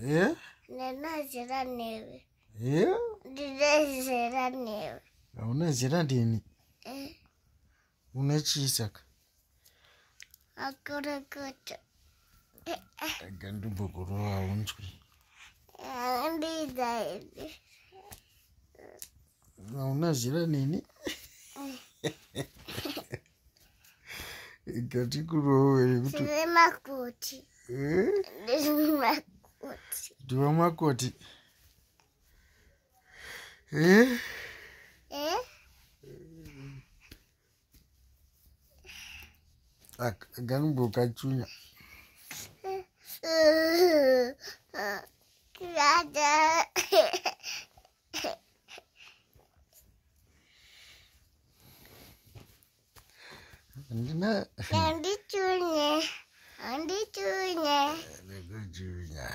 ndinozira newe ndinozira newe aunozira ndini une chii saka makurukuto ega ndimbogurova unzwi ndiza ivi aunozira nini ega tikurove makuti ndiwe makoti eh? ah, ganibokachunya ndinandichunye andichunye ndikuchunya eh,